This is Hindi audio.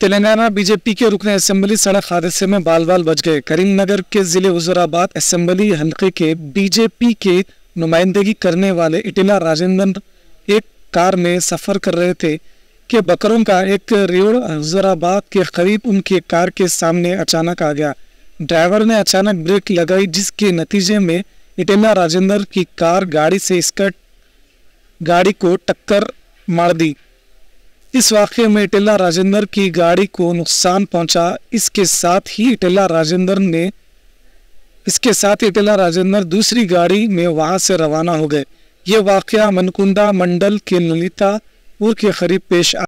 तेलंगाना बीजेपी के रुकने असम्बली सड़क हादसे में बाल बाल बच गए करीमनगर के जिले हज़राबाद असम्बली हल्के के बीजेपी के नुमाइंदगी करने वाले इटिला राजेंद्र एक कार में सफर कर रहे थे कि बकरों का एक रेड़ हज़राबाद के करीब उनके कार के सामने अचानक आ गया ड्राइवर ने अचानक ब्रेक लगाई जिसके नतीजे में इटिला राजेंद्र की कार गाड़ी से स्कट गाड़ी को टक्कर मार दी इस वाक़े में इटिल्ला राजेंद्र की गाड़ी को नुकसान पहुंचा इसके साथ ही इटिल्ला राजेंद्र ने इसके साथ ही इटिल्ला राजेंद्र दूसरी गाड़ी में वहां से रवाना हो गए ये वाक्य मनकुंदा मंडल के ललितापुर के करीब पेश आ